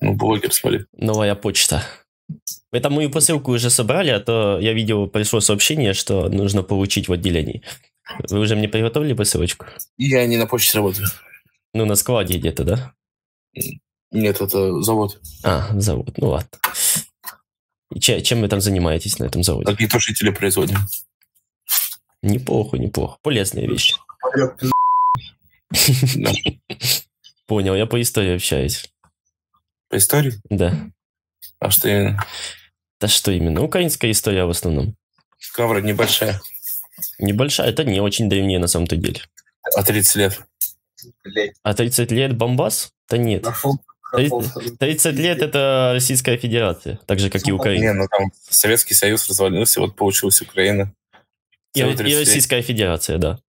Ну, блогер спали. Новая почта. Это мою посылку уже собрали, а то я видел, пришло сообщение, что нужно получить в отделении. Вы уже мне приготовили посылочку? Я не на почте работаю. Ну, на складе где-то, да? Нет, это завод. А, завод, ну ладно. И че, чем вы там занимаетесь на этом заводе? Огнетушители производим. Неплохо, неплохо. Полезные вещи. Понял, я по истории общаюсь. По истории? Да. А что именно? Да что именно? Украинская история в основном. Ковра небольшая. Небольшая, это не очень древнее на самом-то деле. А 30 лет? А 30 лет Бомбас? Да нет. 30, 30 лет это Российская Федерация, так же, как и ну, Украина. Не, ну там Советский Союз развалился, вот получилась Украина. И, и Российская Федерация, да.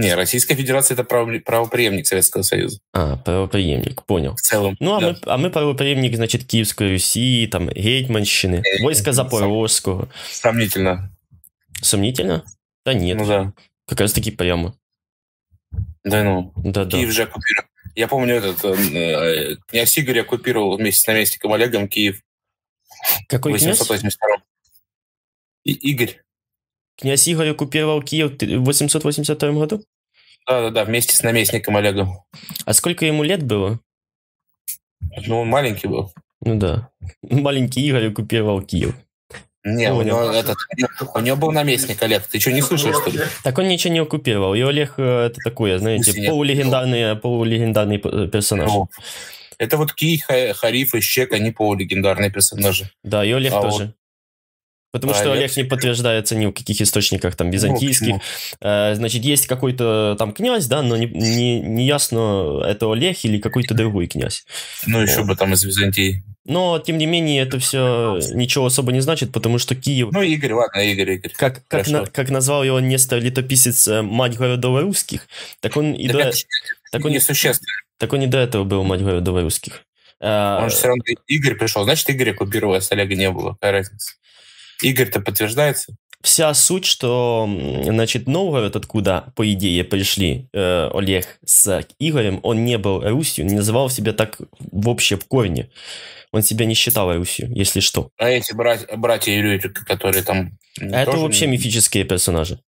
Не, Российская Федерация это правопреемник Советского Союза. А, правопреемник, понял. В целом. Ну, а, да. мы, а мы правопреемник, значит, Киевской Руси, там, Гетьманщины, э, войска Запорожского. Сомнительно. Сомнительно? Да нет. Ну да. Как раз таки прямо. Да ну. Да, Киев же оккупировал. Я помню, этот эм, э, князь Игорь оккупировал вместе с наместником Олегом Киев. Какой 882 князь? И Игорь. Князь Игорь оккупировал Киев в 882 году? Да-да-да, вместе с наместником Олегом. А сколько ему лет было? Ну, он маленький был. Ну да. Маленький Игорь оккупировал Киев. Не, у, него, этот, у него был наместник Олег. Ты что, не слышал, что ли? Так он ничего не оккупировал. И Олег э, это такое, знаете, Пусть полулегендарный, полулегендарный э, персонаж. Ну, это вот Кий, Хариф и Щек, они полулегендарные персонажи. Да, и Олег а тоже. Вот Потому а, что нет. Олег не подтверждается ни в каких источниках там ну, византийских. Ну, а, Значит, есть какой-то там князь, да, но не, не, не ясно, это Олег или какой-то другой князь. Ну, вот. еще бы там из Византии. Но, тем не менее, это все ничего особо не значит, потому что Киев... Ну, Игорь, ладно, Игорь, Игорь. Как, как, на, как назвал его Нестор летописец э, «Мать городов русских», так он и так до... Это, так он, несущественно. Так он и до этого был «Мать городов русских». Э, он же все равно Игорь пришел. Значит, Игоря купировалось, а Олега не было. Какая разница? игорь это подтверждается? Вся суть, что, значит, Новгород, откуда, по идее, пришли э, Олег с Игорем, он не был Русью, не называл себя так вообще в корне. Он себя не считал Русью, если что. А эти брать, братья Илютик, которые там... А Это вообще не... мифические персонажи.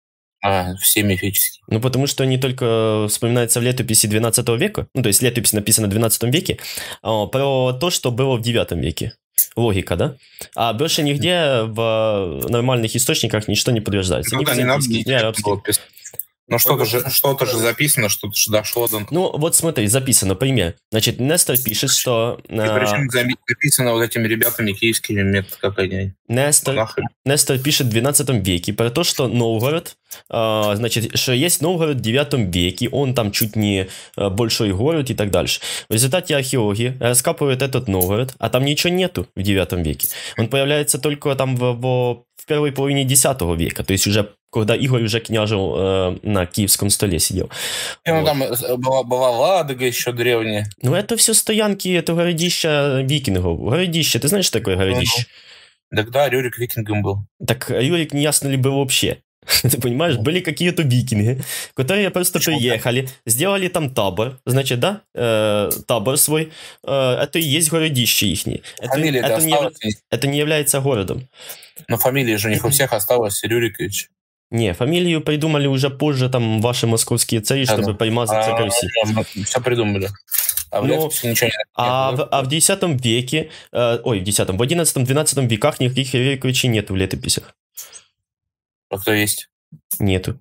А, все мифические. Ну, потому что они только вспоминаются в летописи 12 века, ну, то есть летопись написана в 12 веке, а, про то, что было в 9 веке логика, да? А больше нигде в нормальных источниках ничто не подтверждается. Ну, ни да, не Не арабских. Но ну, что-то же, что-то же записано, что-то же дошло до... Ну вот смотри, записано, пример. Значит, Нестор пишет, что... И а, причем записано вот этими ребятами киевскими, как они... Нестор, Нестор пишет в 12 веке про то, что Новгород, а, значит, что есть Новгород в 9 веке, он там чуть не а, большой город и так дальше. В результате археологи раскапывают этот Новгород, а там ничего нету в 9 веке. Он появляется только там в, в в первой половине X века, то есть уже когда Игорь уже княжил э, на киевском столе сидел. И, ну, вот. там э, была, была Ладога еще древняя. Ну, это все стоянки, это городища викингов. Городище, ты знаешь такое городище? Ну, да. Рюрик викингом был. Так Рюрик э, неясно ли был вообще? Ты понимаешь, были какие-то викинги, которые просто Почему приехали, так? сделали там табор, значит, да, э, табор свой, э, это а и есть городище их. Это, а фамилия это, а не, это не является городом. Но ну, фамилия же у них у всех осталась, Рюрикович. Не, фамилию придумали уже позже там ваши московские цари, ну. да, чтобы да. примазаться а, Руси. Все придумали. А в, Но, ну, а, в, а в 10 веке, э, ой, в 10, в 11-12 веках никаких Рюриковичей нет в летописях. А кто есть? Нету.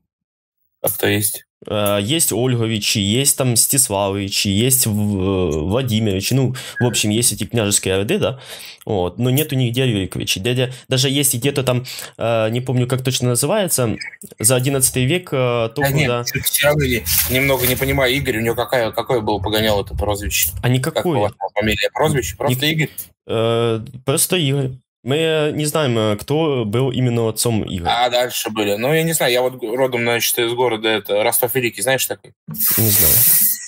А кто есть? А, есть Ольговичи, есть там Стиславовичи, есть Владимировичи. Ну, в общем, есть эти княжеские роды, да. Вот. Но нету нигде Рюриковичей. Дядя, даже есть где-то там, а, не помню, как точно называется, за 11 век то а, да, куда... Нет, все равно немного не понимаю. Игорь, у него какая, какое было погонял это прозвище? А никакое. Как была фамилия? Прозвище? Просто Ник... Игорь? Э, просто Игорь. Мы э, не знаем, э, кто был именно отцом Игоря. А дальше были. Ну, я не знаю, я вот родом, значит, из города это Ростов Великий, знаешь такой? Не знаю.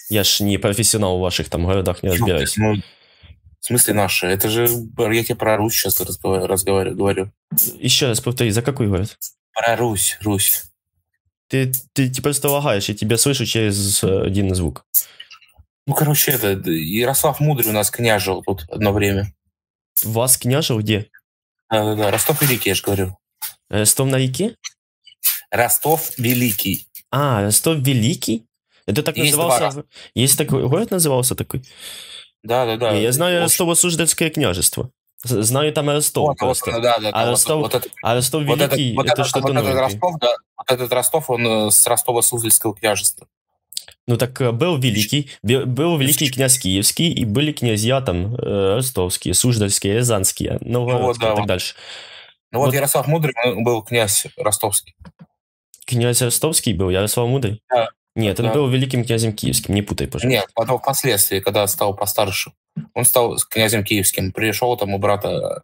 Я ж не профессионал в ваших там городах, не разбираюсь. Ну, в смысле наши? Это же я тебе про Русь сейчас разговариваю, говорю. Еще раз повтори, за какой город? Про Русь, Русь. Ты, ты, ты просто лагаешь, я тебя слышу через э, один звук. Ну, короче, это Ярослав Мудрый у нас княжил тут одно время. Вас княжил где? Ростов-Великий, я же говорю. Э, Ростов на реке? Ростов-Великий. А, Ростов-Великий? Это так Есть назывался... Два... Есть такой город назывался такой? Да-да-да. Я знаю Очень... Ростово-Суждетское княжество. Знаю там Ростов вот, просто. Вот, да, да, а, вот, Ростов, вот а Ростов Великий, вот это, это, это что-то вот новенькое. Ростов, да, вот этот Ростов, он э, с ростово суздальского княжества. Ну так э, был великий, был великий князь Киевский, и были князья там э, ростовские, суждальские, рязанские, новгородские ну, ну, вот, да, и так дальше. Ну вот, вот Ярослав Мудрый был князь ростовский. Князь ростовский был, Ярослав Мудрый? Да. Нет, он был великим князем киевским, не путай, пожалуйста. Нет, потом впоследствии, когда стал постарше, он стал князем киевским, пришел там у брата,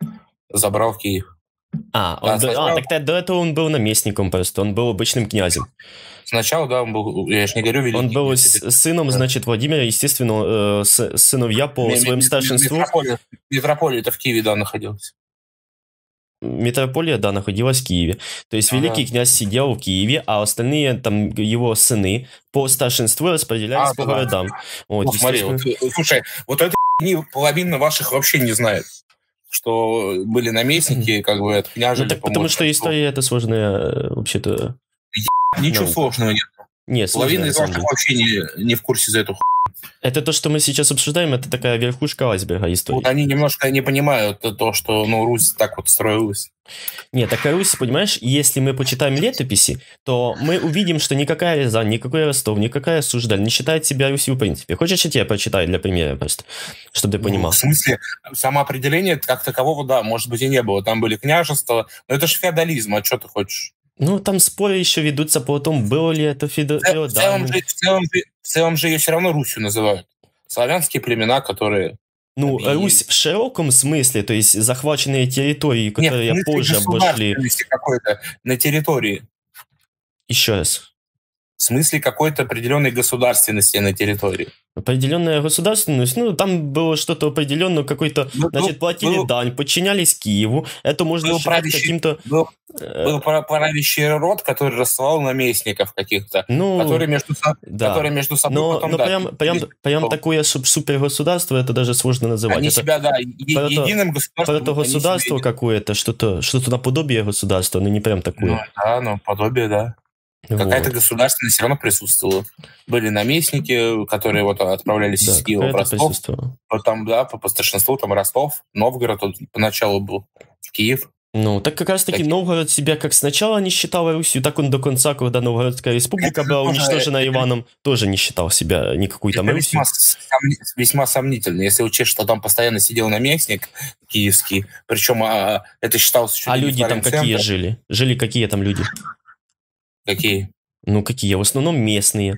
забрал Киев. А, он а, был, сначала... а, тогда до этого он был наместником просто, он был обычным князем. Сначала, да, он был, я же не говорю, великий. Он был с, сыном, значит, Владимира, естественно, э, с, сыновья по ми, своему ми, старшинству. Метрополия, метрополия это в Киеве, да, находилась. Метрополия, да, находилась в Киеве. То есть ага. великий князь сидел в Киеве, а остальные там его сыны по старшинству распределялись а, по да, городам. Да. Вот, О, смотри, вот, э, слушай, вот это половина ваших вообще не знает что были наместники, как бы это княжили. Ну, так потому что история это сложная э, вообще-то. Ничего наука. сложного нет. Нет, Половина из вас вообще не, не в курсе за эту хуйню. Это то, что мы сейчас обсуждаем, это такая верхушка айсберга истории. Вот они немножко не понимают то, что ну, Русь так вот строилась. Нет, так а Русь, понимаешь, если мы почитаем летописи, то мы увидим, что никакая Рязань, никакой Ростов, никакая Суждаль не считает себя Русью в принципе. Хочешь, я тебе прочитаю для примера просто, чтобы ты ну, понимал? Ну, в смысле, самоопределение как такового, да, может быть, и не было. Там были княжества, но это же феодализм, а что ты хочешь? Ну, там споры еще ведутся по тому, было ли это феодально. В, целом ну. в, целом же, в целом же ее все равно Русью называют. Славянские племена, которые... Ну, э, объединили. Русь в широком смысле, то есть захваченные территории, которые Нет, позже обошли. какой-то на территории. Еще раз в смысле какой-то определенной государственности на территории. Определенная государственность, ну там было что-то определенное, какой-то, ну, ну значит, платили был, ну, дань, подчинялись Киеву, это можно был считать каким-то... Был, э, был правящий род, который рассылал наместников каких-то, ну, которые, между, да. которые между собой но, потом... Но да, прям, прям, прям такое супергосударство, это даже сложно называть. Они это себя, да, е- единым государством... Это государство какое-то, что-то что то наподобие государства, но не прям такое. Ну, да, ну, подобие, да. Какая-то вот. государственность все равно присутствовала. Были наместники, которые вот отправлялись из Киева в Ростов. Потом, да, по, по старшинству там Ростов, Новгород он поначалу был, Киев. Ну, так как раз таки так... Новгород себя как сначала не считал Русью, так он до конца, когда Новгородская республика была уничтожена Иваном, тоже не считал себя никакой там это Русью. Весьма, весьма сомнительно, если учесть, что там постоянно сидел наместник киевский, причем а, это считалось... А люди там какие жили? Жили какие там люди? Какие? Ну, какие? В основном местные.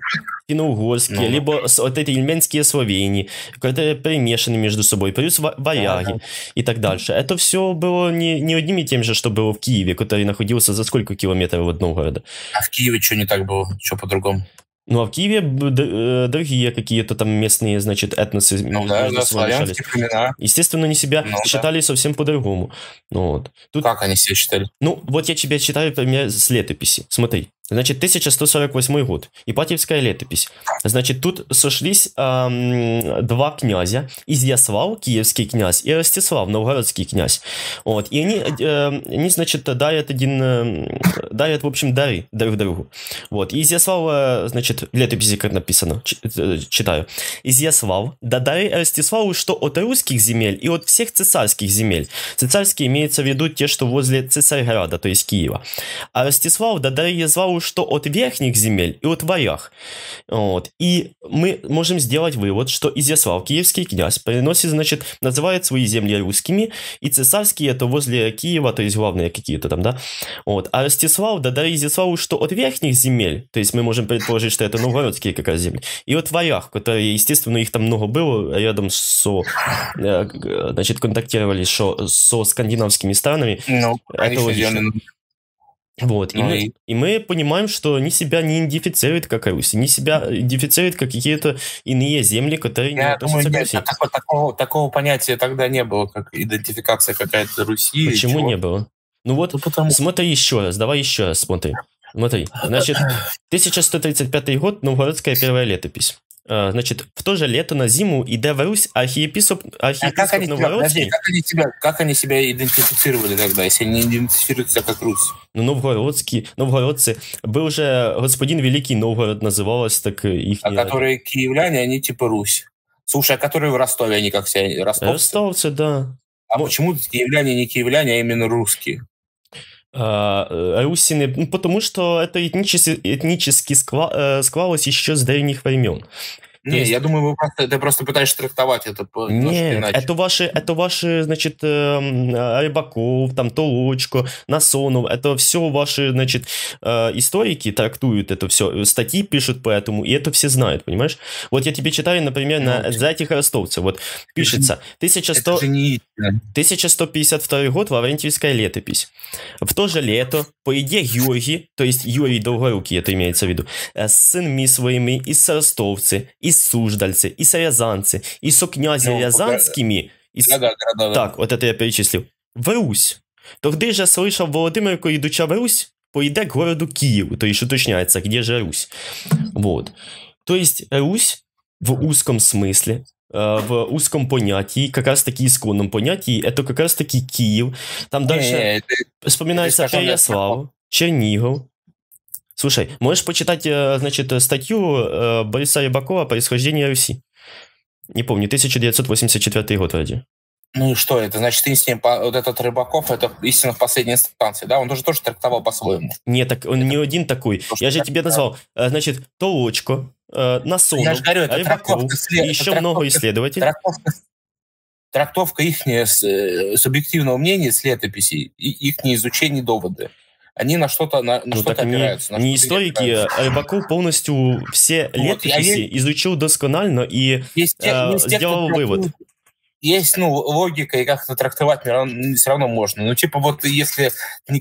Финно-угорские, ну, ну, либо вот эти ильменские словени, которые перемешаны между собой, плюс варяги ага. и так дальше. Это все было не, не одним и тем же, что было в Киеве, который находился за сколько километров от Новгорода. А в Киеве что не так было? Что по-другому? Ну, а в Киеве э, другие какие-то там местные, значит, этносы ну, да, да, славянские племена. Естественно, они себя ну, считали да. совсем по-другому. Ну, вот. Тут... Как они себя считали? Ну, вот я тебе читаю пример с летописи. Смотри. Значит, 1148 год. Ипатьевская летопись. Значит, тут сошлись эм, два князя. Изяслав, киевский князь, и Ростислав, новгородский князь. Вот. И они, э, они значит, дарят один... Э, в общем, дары друг другу. Вот. И Изяслав, значит, в летописи как написано, э, читаю. Изяслав, да дары Ростиславу, что от русских земель и от всех цесарских земель. Цесарские имеется в виду те, что возле Цесарьграда, то есть Киева. А Ростислав, да дары что от верхних земель и от варяг. Вот. И мы можем сделать вывод, что Изяслав, киевский князь, приносит, значит, называет свои земли русскими, и цесарские это возле Киева, то есть главные какие-то там, да. Вот. А Ростислав, да, да, Изяславу, что от верхних земель, то есть мы можем предположить, что это новгородские как раз земли, и от варяг, которые, естественно, их там много было рядом со, э, значит, контактировали шо, со скандинавскими странами. Ну, это логично. Вот, и, ну, мы, и мы понимаем, что они себя не идентифицируют как Русь, они себя идентифицируют как какие-то иные земли, которые я не относятся думаю, к Руси. Нет, а такого, такого, такого понятия тогда не было, как идентификация какая-то Руси. Почему не было? Ну вот, ну, потому... смотри еще раз, давай еще раз смотри. Смотри, значит, 1135 год, новгородская первая летопись. Э, значит, в то же лето на зиму и Деварус архиепископ, архиепископ а как они, Новгородский... Подожди, как они, себя, как они себя идентифицировали тогда, если они идентифицируются как русы? Ну, новгородские, новгородцы. Был же господин Великий Новгород называлось, так э, их... А которые киевляне, они типа Русь. Слушай, а которые в Ростове, они как все ростовцы? Ростовцы, да. А почему киевляне не киевляне, а именно русские? русины, а, э, ну, потому что это этнический этнически скла, э, склалось еще с древних времен. Не, есть... я думаю, вы просто, ты просто пытаешься трактовать это по Нет, иначе. это ваши, это ваши, значит, эм, э, Рыбаков, там, Толочко, Насонов, это все ваши, значит, э, историки трактуют это все, э, статьи пишут по этому, и это все знают, понимаешь? Вот я тебе читаю, например, на, за этих ростовцев, вот пишется 1100... 1152 год, Лаврентьевская летопись. В то же лето, по идее, Юрий, то есть Юрий Долгорукий, это имеется в виду, э, с сынми своими, и с ростовцы, и Суждальцы, и Саязанцы, і сокнязі ну, Рязанскими. І... Да, да, да, так, от це я перечислив. В Русь. Тогди же слышав Володимирко, ідуча в Русь, поїде к городу Київ, то ще уточняється, где же Русь. Вот. То есть Русь в узком смысле, в узком понятии, как раз таки исконном понятии, это как раз таки Киев. Там дальше вспоминается Переяслав, Чернигов, Слушай, можешь почитать, э, значит, статью э, Бориса Рыбакова «Происхождение Руси». Не помню, 1984 год вроде. Ну и что это? Значит, истинный, вот этот Рыбаков, это истина в последней инстанции, да? Он тоже тоже трактовал по-своему. Нет, так он это не один такой. То, Я же тебе назвал, э, значит, Толочко, Насонов, Я же говорю, это Рыбаков, след... и еще много исследователей. Трактовка, трактовка их субъективного мнения с летописи, их изучение доводы они на что-то на, на ну, что не, опираются. Не, не историки, а Рыбаков полностью все летописи я... изучил досконально и есть те, э, есть сделал кто... вывод. Есть, ну, логика, и как то трактовать все равно можно. Ну, типа, вот если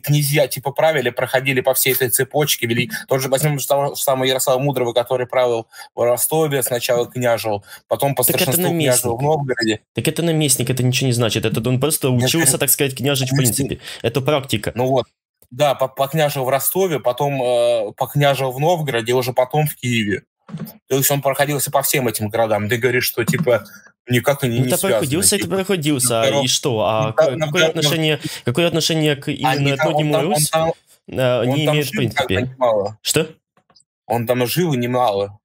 князья, типа, правили, проходили по всей этой цепочке, вели... Тот же, возьмем того же самого Ярослава Мудрого, который правил в Ростове, сначала княжил, потом по так княжил в Новгороде. Так это наместник, это ничего не значит. Это он просто учился, так сказать, княжить в принципе. Это практика. Ну вот, да, по, по княжеву в Ростове, потом э, по княжеву в Новгороде, уже потом в Киеве. То есть он проходился по всем этим городам. Ты говоришь, что типа никак не, ну, не это связано. проходился, это типа, проходился. Втором, ну, и что? А на, ну, какое, отношение, какое отношение к а именно а одному Русь не он имеет, в принципе? Что? Он там жил немало.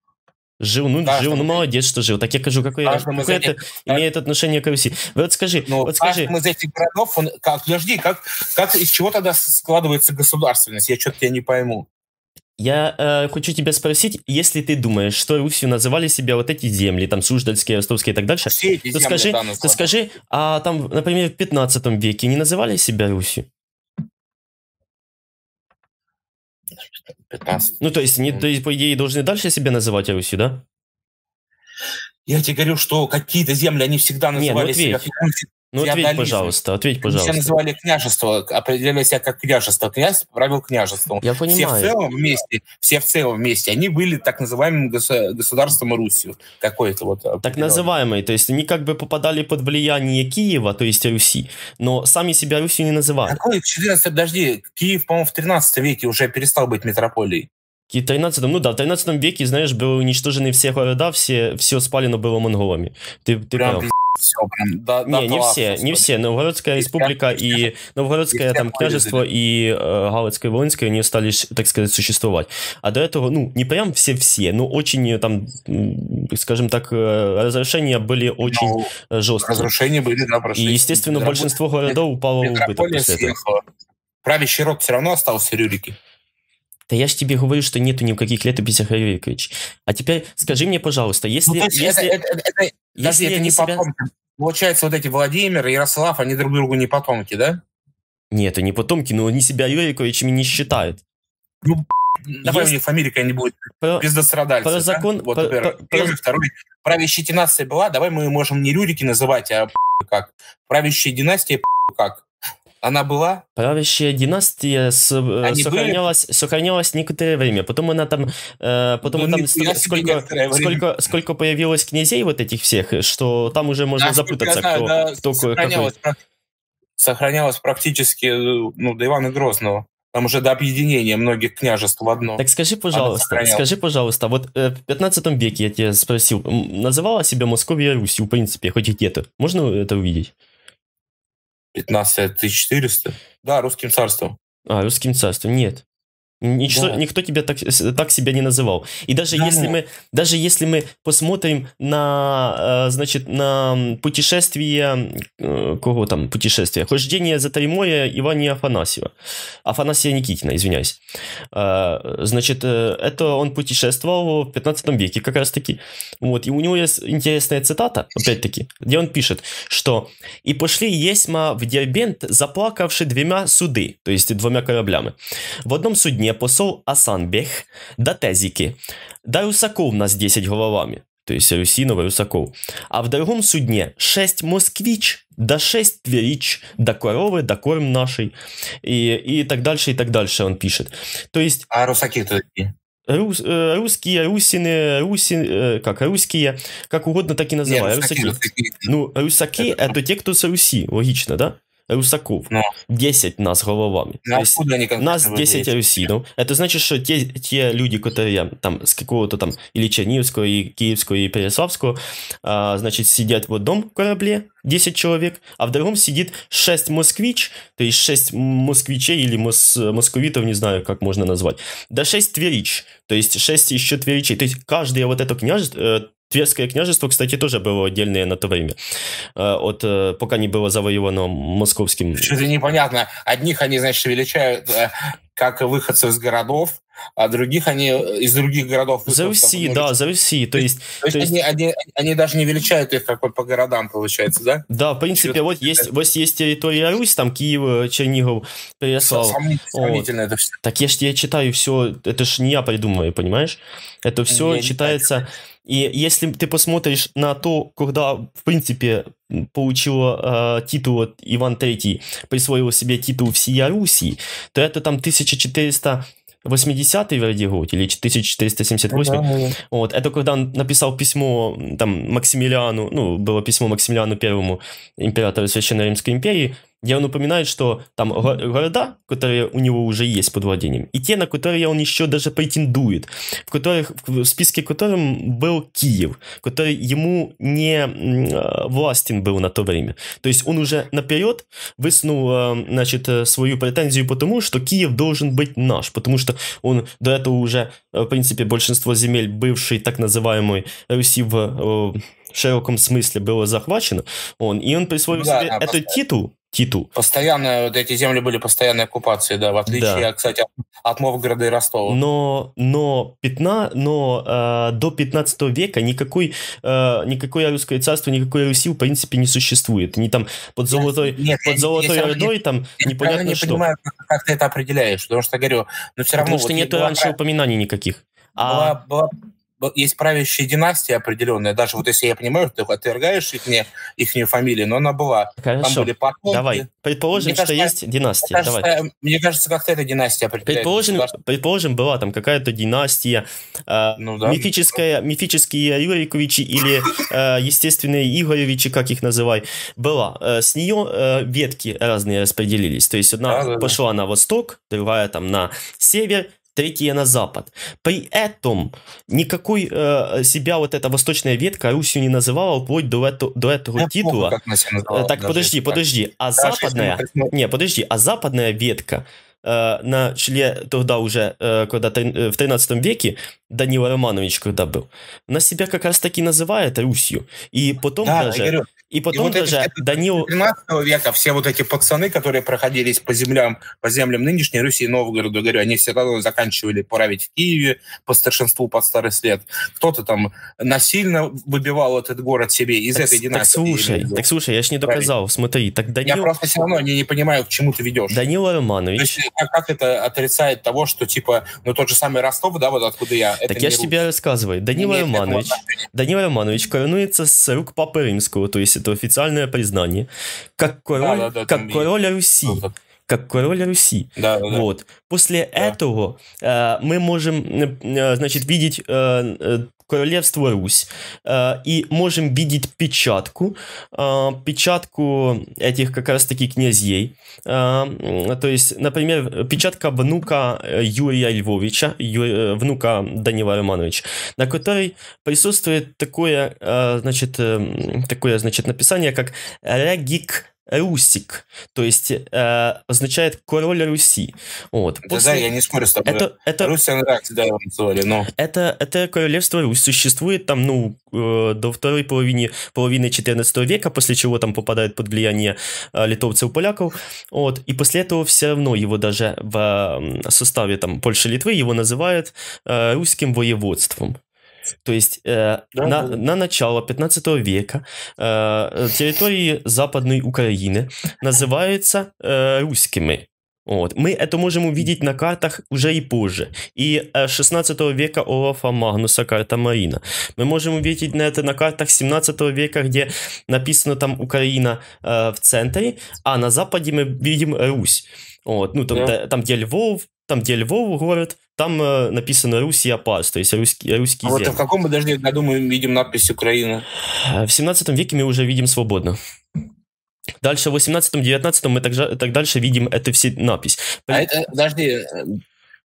Жил, ну каждому, жил, ну молодец, что жил. Так я кажу, какое, какое это да? Э, имеет отношение к Руси. Вот скажи, Но ну, вот скажи. из этих городов, он, как, подожди, как, как, из чего тогда складывается государственность? Я что-то тебя не пойму. Я э, хочу тебя спросить, если ты думаешь, что Русью называли себя вот эти земли, там, Суждальские, Ростовские и так дальше, Все эти то, земли, скажи, да, то скажи, а там, например, в 15 веке не называли себя Русью? 15. Ну, то есть, не, то есть, по идее, должны дальше себя называть Руси, да? Я тебе говорю, что какие-то земли, они всегда называли не, ну, себя... Ну, ответь, пожалуйста, ответь, пожалуйста. Все называли княжество, определяли себя как княжество. Князь правил княжеством. Я понимаю. Все в целом вместе, все в целом вместе, они были так называемым государством Русью. Какое-то вот Так называемые, то есть они как бы попадали под влияние Киева, то есть Руси, но сами себя Русью не называли. Какой 14, подожди, Киев, по-моему, в 13 веке уже перестал быть метрополией. И в 13, ну да, в 13 веке, знаешь, были уничтожены все города, все, все спалено было монголами. Ты, ты прям, прав. все, прям, да, не, не все, не все. Новгородская республика и Новгородское там княжество и э, Галицкое и Волынское, они стали, так сказать, существовать. А до этого, ну, не прям все-все, но очень э, там, скажем так, э, разрушения были очень ну, жесткие. Разрушения были, да, прошли. И, естественно, большинство городов упало в убыток после этого. Правящий род все равно остался, Рюрики. Да я же тебе говорю, что нету никаких летописей Харькович. А теперь скажи мне, пожалуйста, если... Ну, если, это, это, это, если это не себя... потомки. Получается, вот эти Владимир и Ярослав, они друг другу не потомки, да? Нет, они потомки, но они себя Юриковичами не считают. Ну, Давай у них фамилика не будет. Про... Пиздострадальцы. Про закон... Да? Вот, про... Первый, про... первый, второй. Правящая династия была, давай мы можем не Рюрики называть, а как. Правящая династия как. Она была? Правящая династия с, э, сохранялась, были? сохранялась некоторое время. Потом она там, э, потом ну, там ст... сколько, сколько, сколько появилось князей вот этих всех, что там уже можно да, запутаться, знаю, кто, да, кто сохранялась, какой. Сохранялась практически э, ну, до Ивана Грозного. Там уже до объединения многих княжеств в одно. Так скажи, пожалуйста, скажи, пожалуйста, вот э, в 15 веке я тебя спросил, называла себя Московия Русью, в принципе, хоть где-то. Можно это увидеть? 15 400? Да, русским царством. А, русским царством, нет. Ничто, да. Никто тебя так, так себя не называл. И даже да, если ну. мы, даже если мы посмотрим на, э, значит, на путешествие, э, кого там путешествие, хождение за три Ивана Афанасьева, Афанасия Никитина, извиняюсь. Э, значит, это он путешествовал в 15 веке как раз таки. Вот, и у него есть интересная цитата, опять-таки, где он пишет, что «И пошли есьма в диабент заплакавши двумя суды», то есть двумя кораблями. В одном судне Примечание посол Асанбех да Тезики. Да Русаков нас 10 головами. То есть Русинов и Русаков. А в другом судне 6 москвич, да 6 тверич, да коровы, да корм нашей. И, и так дальше, и так дальше он пишет. То есть... А русаки кто такие? Рус, э, русские, русины, русин, э, как русские, как угодно так и называют. Русаки, русаки. русаки. Ну, русаки это... это те, кто с Руси, логично, да? русаков. Но. 10 нас головами. Но ну, откуда они нас 10 русинов. Это значит, что те, те люди, которые там с какого-то там или Чернивского, и Киевского, и Переславского, а, значит, сидят в одном корабле, 10 человек, а в другом сидит 6 москвич, то есть 6 москвичей или мос, московитов, не знаю, как можно назвать, да 6 тверич, то есть 6 еще тверичей. То есть каждое вот это княжество, э, Тверское княжество, кстати, тоже было отдельное на то время. Э, от, э, пока не было завоевано московским... Что-то непонятно. Одних они, значит, величают э, как и выходцев из городов, а других они э, из других городов. За все, да, за все. То есть, то есть, то есть они, они, они даже не величают их как бы по городам, получается, да? Да, в принципе, вот есть, вот есть территория Русь, там Киев, э, Чернигов, Переслав. Сомнительно это все. Так я, я читаю все, это ж не я придумываю, понимаешь? Это все я читается... И если ты посмотришь на то, когда в принципе, получил э, титул Иван III, присвоил себе титул всея Руси, то это там 1400 80-й вроде год, или 1478 й да. вот, это когда он написал письмо там Максимилиану, ну, было письмо Максимилиану Первому, императору Священной Римской империи, я он упоминает, что там города, которые у него уже есть под владением, и те, на которые он еще даже претендует, в, которых, в списке которым был Киев, который ему не а, властен был на то время. То есть он уже наперед высунул а, значит, э, свою претензию потому, что Киев должен быть наш, потому что он до этого уже, э, в принципе, большинство земель бывшей так называемой Руси в в э, широком смысле было захвачено, он, и он присвоил да, себе этот титул, титул. Постоянно вот эти земли были постоянной оккупацией, да, в отличие, да. кстати, от, от Новгорода и Ростова. Но, но, пятна, но э, до 15 века никакой, э, никакое русское царство, никакой Руси, в принципе, не существует. Не там под золотой, нет, под золотой я, ордой, не, там я непонятно не что. Я не понимаю, как, ты это определяешь, потому что, говорю, но ну, все равно... Потому что нет раньше была... упоминаний никаких. А... Была, была есть правящая династия определенная, даже вот если я понимаю, ты отвергаешь их, мне, их фамилию, но она была. Хорошо, Там были потомки. давай. Предположим, мне что кажется, есть династия. Мне давай. кажется, мне кажется как-то эта династия предположим, предположим, была там какая-то династия, э, ну, да. мифическая, мифические Юриковичи или э, естественные Игоревичи, как их называй, была. А, с нее э, ветки разные распределились. То есть одна да, да, пошла да. на восток, другая там на север, третья на запад. При этом никакой э, себя вот эта восточная ветка Русью не называла вплоть до, это, до этого Я титула. Плохо, как называла, так, подожди, так. подожди. А даже западная... Не, подожди. А западная ветка э, начали тогда уже, э, когда э, в 13 веке Данила Романович когда был, на себя как раз таки называет Русью. И потом да, даже... И потом и вот даже эти, Данил... 13 века все вот эти пацаны, которые проходились по землям, по землям нынешней Руси и Новгорода, говорю, они все равно заканчивали править в Киеве по старшинству под старый след. Кто-то там насильно выбивал этот город себе из так, этой династии. Так слушай, так слушай, я же не доказал, править. смотри, так Данил... Я просто все равно не, не понимаю, к чему ты ведешь. Данила Романович... То есть, э, как, как это отрицает того, что типа, ну тот же самый Ростов, да, вот откуда я... Так я же тебе рассказываю. Данила Романович, Данила Романович коронуется с рук Папы Римского, то есть это официальное признание, как король, да, да, да, как король Руси. Ну, как король Руси. Да, да, вот. После да. этого э, мы можем, э, э значит, видеть э, э, королевство Русь э, и можем видеть печатку, э, печатку этих как раз таки князей. Э, то есть, например, печатка внука э, Юрия Львовича, Юр, внука Данила Романовича, на которой присутствует такое, э, значит, э, такое, значит, написание, как «Регик Русик, э, то есть э, означает король Руси. Вот. После... Да, я не спорю с тобой. Это, это... Русь, она так всегда sorry, но... Это, это королевство Русь существует там, ну, э, до второй половины, половины 14 века, после чего там попадает под влияние э, литовцев и поляков. Вот. И после этого все равно его даже в составе там Польши-Литвы его называют э, русским воеводством. То есть э, да, на, да. на начало 15 века э, территории Западной Украины называются э, русскими. Вот. Мы это можем увидеть на картах уже и позже. И 16 э, века Олафа Магнуса карта Марина. Мы можем увидеть на это на картах 17 века, где написано там Украина э, в центре, а на западе мы видим Русь. Вот, ну, там, yeah. там, где Львов, там, где Львов город, там э, написано «Русь я пас», то есть русский, русский а земли. вот в каком, подожди, году мы видим надпись «Украина»? Э, в 17 веке мы уже видим «Свободно». Дальше в 18-19 мы так, так дальше видим эту все надпись. А это, подожди, э,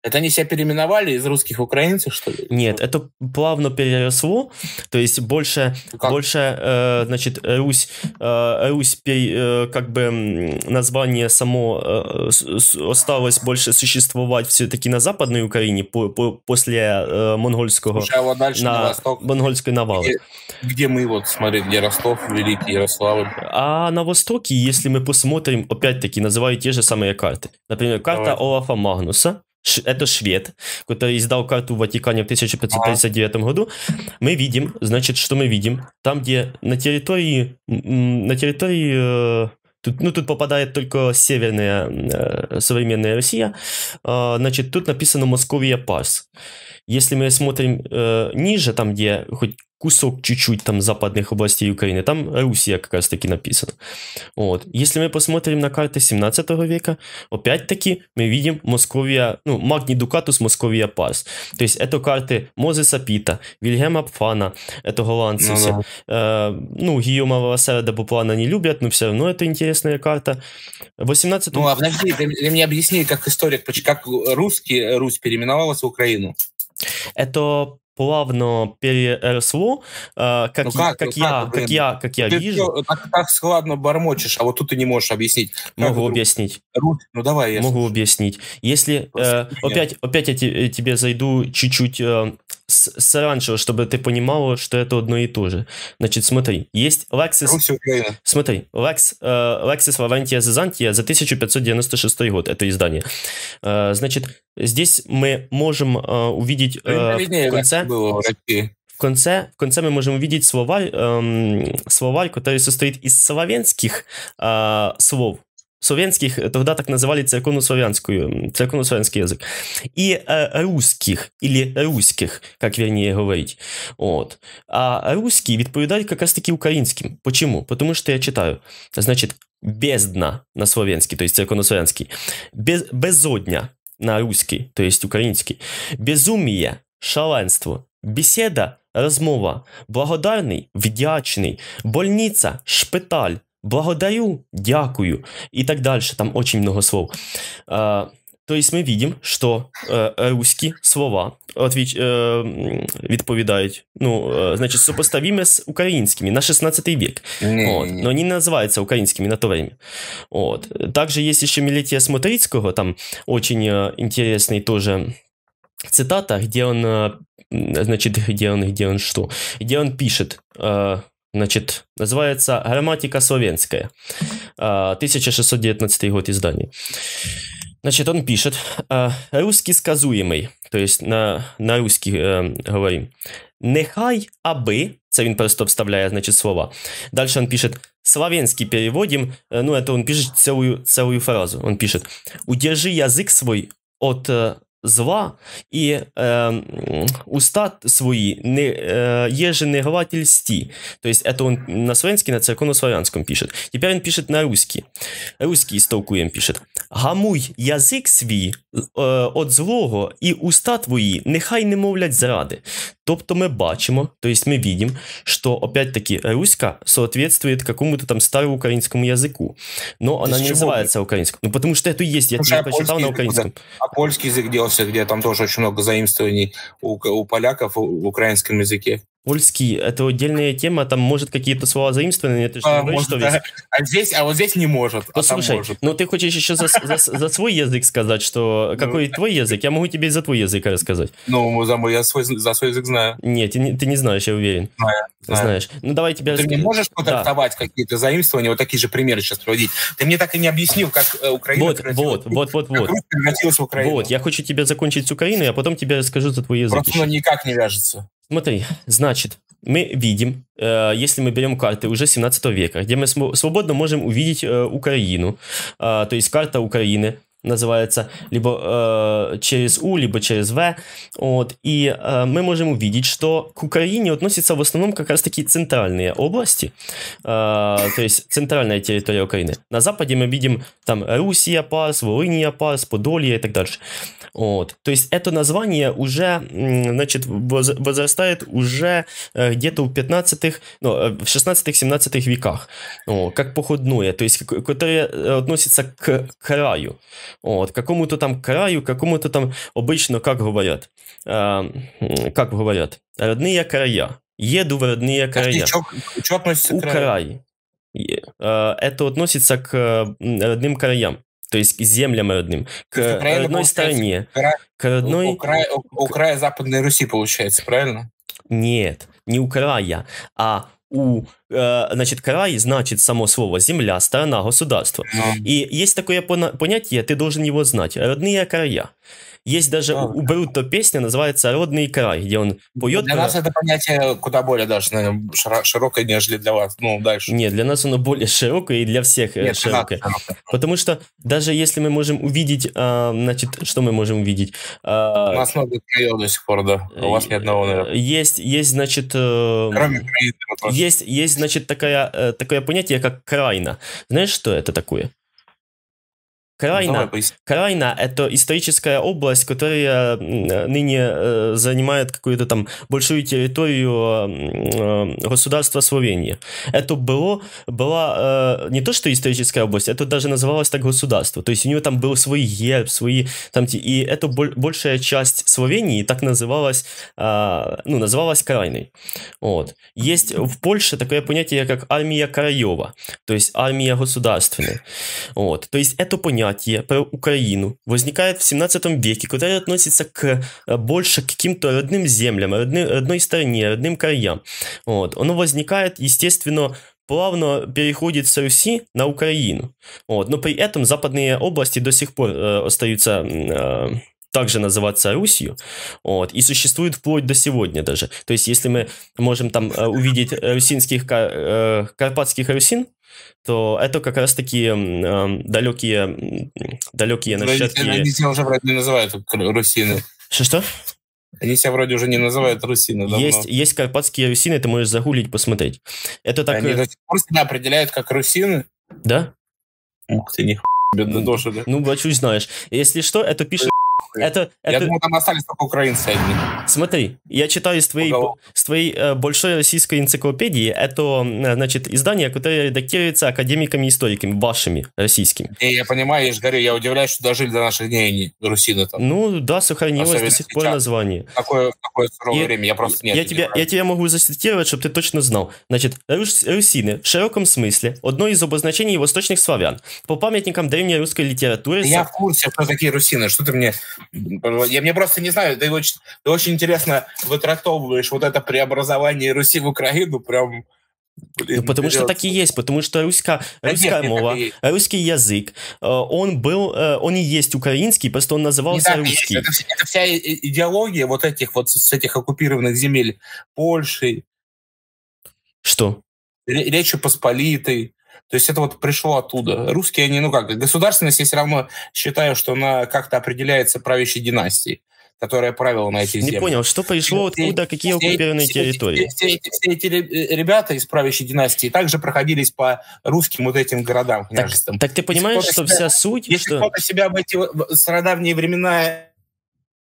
это они себя переименовали из русских в украинцев, что ли? Нет, это плавно переросло. То есть больше, ну как? больше э, значит, Русь, э, Русь пере, э, как бы название само э, с, осталось больше существовать все-таки на Западной Украине по, по, после э, монгольского... Слушай, а вот дальше на, на восток. Монгольской навалы. Где, где мы вот, смотри, где Ростов, Великий Ярославль. А на востоке, если мы посмотрим, опять-таки, называют те же самые карты. Например, карта Давай. Олафа Магнуса это швед, который издал карту Ватикана в 1539 году, мы видим, значит, что мы видим, там, где на территории, на территории э, Тут, ну, тут попадает только северная э, современная Россия. Э, значит, тут написано Московия Парс. Если мы смотрим э, ниже, там, где хоть кусок чуть-чуть там западных областей Украины, там Русия как раз таки написана. Вот. Если мы посмотрим на карты 17 века, опять-таки мы видим Московия, ну, Магни Дукатус, Московия Парс. То есть это карты Мозеса Пита, Вильгема Пфана, это голландцы ну, все. Да. Э, ну, Гийома Вавасереда Буплана не любят, но все равно это интересная карта. 18 Ну, а подожди, ты, ты мне объясни, как историк, как русский Русь переименовалась в Украину. Это плавно переросло, э, как, ну как, как, я, как, как ну я, как я, как я вижу. Все, так, так складно бормочешь, а вот тут ты не можешь объяснить. Могу как объяснить. Ну давай, я Могу слушаю. объяснить. Если э, опять, опять я э, тебе зайду чуть-чуть э, с, с раньше, чтобы ты понимала, что это одно и то же. Значит, смотри, есть Lexus... Русь, Украина. Смотри, Lex, э, Lexus Laventia Zizantia за 1596 год, это издание. Э, значит, здесь мы можем э, увидеть э, в конце... в конце, в конце мы можем увидеть словарь, эм, словарь, который состоит из славянских э, слов, советских, тогда так называли церковнославянскую, церковнославянский язык, и э, русских, или руських, як вірніше говорить. От. А русські відповідають якраз таки українським. Почему? Потому что я читаю, значит, бездна на словенский, то есть без, безодня на русский, то есть украинский, безумие, шаленство, беседа, розмова, благодарний, вдячний, больниця, шпиталь, благодарю, дякую и так дальше. Там очень много слов. А, то есть мы видим, что э, русские слова отвіч, е, відповідають, ну, е, значить, сопоставіме з українськими на 16 век. Не, От. Не. Ну, Но они называются украинскими на то время. Вот. Также есть еще Милетия Смотрицкого, там очень э, интересный тоже цитата, где он, значит, где он, где он что, где он пишет, э, Значит, называется «Грамматика словенская, 1619 а, год издания. Значит, он пишет, а, русский сказуемый, то есть на, на русский э, говорим, нехай аби, это он просто вставляет. значит, слова. Дальше он пишет, словенский переводим, ну, это он пишет целую, целую фразу, он пишет, удержи язык свой от зла і е, уста свої не, е, еженегователь сті. То тобто, есть это он на славянский, на церковно-славянском пишет. Теперь он пишет на русский. Русский истолкуем пишет. Гамуй язик свій е, от злого і уста твої нехай не мовлять зради. Тобто ми бачимо, то тобто, есть ми видим, що опять-таки руська соответствует какому-то там старому українському язику. Но ну, она не называется українським. Ну потому что это есть, я ну, тебе на українському. А польский язик где Челси, где там тоже очень много заимствований у, у поляков в украинском языке. Польский, это отдельная тема, там может какие-то слова заимствованные, ты же а, не говоришь, что да. А, здесь, а вот здесь не может, ну, а слушай, может. ну ты хочешь еще за, за, за свой язык сказать, что... Ну, какой твой язык? Я могу тебе и за твой язык рассказать. Ну, за мой, я свой, за свой язык знаю. Нет, ты не, ты не знаешь, я уверен. Знаю, знаю. Знаешь. Ну, давай тебе... Ты не можешь потрактовать да. какие-то заимствования, вот такие же примеры сейчас приводить. Ты мне так и не объяснил, как э, Украина... Вот, вот, вот, вот, вот. превратилась в Вот, я хочу тебе закончить с Украиной, а потом тебе расскажу за твой язык. Просто оно никак не вяжется. Смотри, значит, мы видим, э, если мы берем карты уже 17 века, где мы свободно можем увидеть э, Украину, э, то есть карта Украины называется либо э, через У, либо через В, вот, и э, мы можем увидеть, что к Украине относятся в основном как раз таки центральные области, э, то есть центральная территория Украины. На западе мы видим там Русия, Парс, Волыния, Парс, Подолье и так дальше. Вот. То есть это название уже, значит, возрастает уже э, где-то в 15 ну, э, в 16-17 веках, вот, как походное, то есть, которое э, относится к краю, вот, к какому-то там краю, к какому-то там, обычно, как говорят, э, как говорят, родные края, еду в родные края. Что, что относится к краю? Край. Это относится к родным краям то есть к землям родным, к родной стране, укра... к родной... Укра... Укра... Западной Руси, получается, правильно? Нет, не у края, а у значит, край значит само слово земля, страна, государство. А. Ну. И есть такое понятие, ты должен его знать, родные края. Есть даже а. у Бруто песня, называется «Родный край», где он ну, поет... Для про... нас это понятие куда более даже наверное, широкое, нежели для вас, ну, дальше. Нет, для нас оно более широкое и для всех э, Нет, широкое. Потому что даже если мы можем увидеть, э, значит, что мы можем увидеть? Э, у нас много краев до сих пор, да. У вас ни одного, наверное. Есть, есть значит... Кроме Украины. Есть, есть значит, такая, э, такое понятие, как крайна. Знаешь, что это такое? Крайна. Крайна — это историческая область, которая ныне э, занимает какую-то там большую территорию э, государства Словении. Это было, была э, не то, что историческая область, это даже называлось так государство. То есть у нее там был свой герб, свои там... И это большая часть Словении так называлась, ну, называлась Крайной. Вот. Есть в Польше такое понятие, как армия Краева, то есть армия государственная. Вот. То есть это понятие понятие про Украину возникает в 17 веке, которое относится к, э, больше к каким-то родным землям, родны, родной стране, родным краям. Вот. Оно возникает, естественно, плавно переходит с Руси на Украину. Вот. Но при этом западные области до сих пор э, остаются... Э, также называться Русью, вот, и существует вплоть до сегодня даже. То есть, если мы можем там э, увидеть русинских, э, карпатских русин, то это как раз таки э, далекие, далекие нащадки... Они, они себя уже вроде не называют русины. Что-что? Они себя вроде уже не называют русины. Давно. Есть, есть карпатские русины, ты можешь загуглить, посмотреть. Это так... Они э, до сих пор себя определяют как русины? Да. Ух ты, не Беднодоши, ну, ну, бачусь, знаешь. Если что, это пишет это, я это... думаю, там остались только украинцы одни. Смотри, я читаю из твоей, с твоей э, большой российской энциклопедии. Это, э, значит, издание, которое редактируется академиками-историками, вашими, российскими. И я понимаю, я же говорю, я удивляюсь, что дожили до наших дней они, русины там. Ну да, сохранилось Особенно до сих пор сейчас. название. Такое, такое суровое я, время, я просто нет, я тебя, Я тебя могу зацитировать, чтобы ты точно знал. Значит, рус, русины в широком смысле одно из обозначений восточных славян. По памятникам древней русской литературы... я в курсе, кто такие русины, что ты мне я мне просто не знаю, ты очень, ты очень интересно вытрактовываешь вот это преобразование Руси в Украину, прям... Блин, ну, потому берется. что так и есть, потому что руська, русская ну, нет, мова, нет, русский язык, э, он был, э, он и есть украинский, просто он назывался не русский. Это, это вся идеология вот этих вот, с этих оккупированных земель Польши. Что? Речи Посполитой. То есть это вот пришло оттуда. Русские, они, ну как, государственность я все равно считаю, что она как-то определяется правящей династией которая правила на эти земли. Не понял, что пришло, все, какие оккупированные все, территории? Все, все, все эти э, ребята из правящей династии также проходились по русским вот этим городам, княжествам. Так, так ты понимаешь, что себя, вся суть... Если что... кто-то себя в эти стародавние времена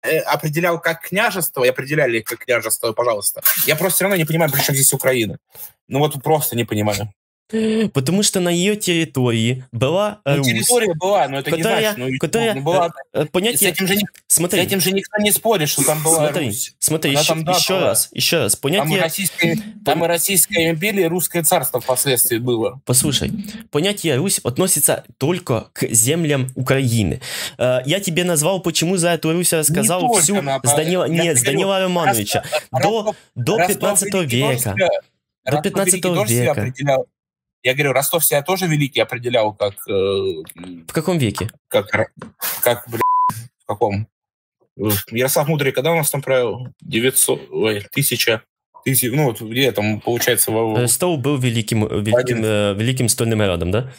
э, определял как княжество, и определяли их как княжество, пожалуйста. Я просто все равно не понимаю, при чем здесь Украина. Ну вот просто не понимаю. Потому что на ее территории была ну, Русь. территория была, но это которая, не значит. Ну, которая, ну, была, э, э, понятие, с, этим же, смотри, с этим же никто не спорит, что там была смотри, Русь. Смотри, Она еще, там, еще раз, еще раз. Понятие, там, и российская, там и российская империя, и русское царство впоследствии было. Послушай, понятие Русь относится только к землям Украины. Э, я тебе назвал, почему за эту Русь рассказал не всю на, с Данила, нет, с Данила Романовича. Ростов, до, до 15 века. До 15 века. Я говорю, Ростов себя тоже великий определял как... Э, в каком веке? Как, как блин, в каком? Э, Ярослав Мудрый когда у нас там правил? 900... Ой, 1000... Тысяч, ну, вот где там, получается... Во... Э, был великим, великим, э, великим э, стольным народом, да?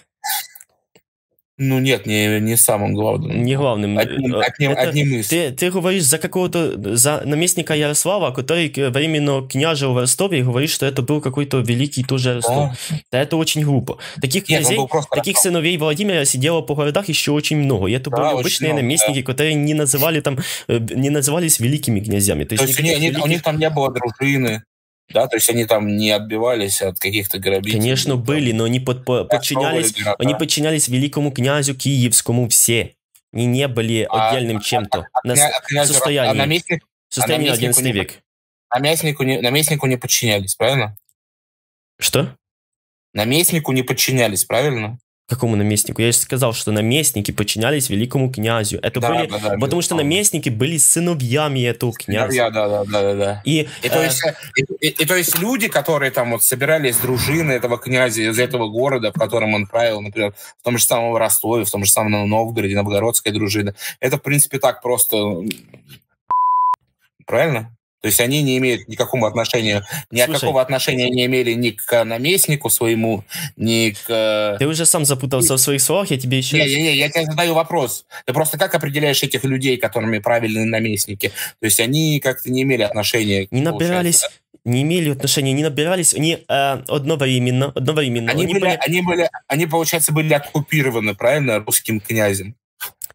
Ну нет, не, не самым главным. Не главным. Э, одним, э, одним, это, одним из. Ты, ты говоришь за какого-то за наместника Ярослава, который временно княжил в Ростове, и говоришь, что это был какой-то великий тоже Ростов. Да. это очень глупо. Таких нет, князей, таких сыновей Владимира сидело по городах еще очень много. И это да, были обычные много, наместники, да. которые не называли там, э, не назывались великими князьями. То, То есть, у, них, у них там не было дружины. Да, то есть они там не отбивались от каких-то грабителей. Конечно, там, были, но они под, по, подчинялись, они подчинялись великому князю Киевскому все. Они не были а, отдельным а, а, чем-то. А, а, на, а, князю, состоянии, а наместник, состоянии а 11 век. Наместнику не, наместнику не подчинялись, правильно? Что? Наместнику не подчинялись, правильно? Какому наместнику? Я же сказал, что наместники подчинялись великому князю. Это да, были, да, да, потому что наместники были сыновьями этого князя. Сыновья, да, да, да, да. И, и, э... то есть, и, э, и, и то есть люди, которые там вот собирались дружины этого князя из этого города, в котором он правил, например, в том же самом Ростове, в том же самом Новгороде, Новгородская дружина, это в принципе так просто, правильно? То есть они не имеют никакого отношения, ни какого отношения не имели ни к наместнику своему, ни к... Э, Ты уже сам запутался и... в своих словах, я тебе еще... Не-не-не, я тебе задаю вопрос. Ты просто как определяешь этих людей, которыми правильные наместники? То есть они как-то не имели отношения... Не набирались, получается не имели отношения, не набирались, они э, одновременно, одновременно. Они, они, были, поня... они были, они, получается, были оккупированы, правильно, русским князем?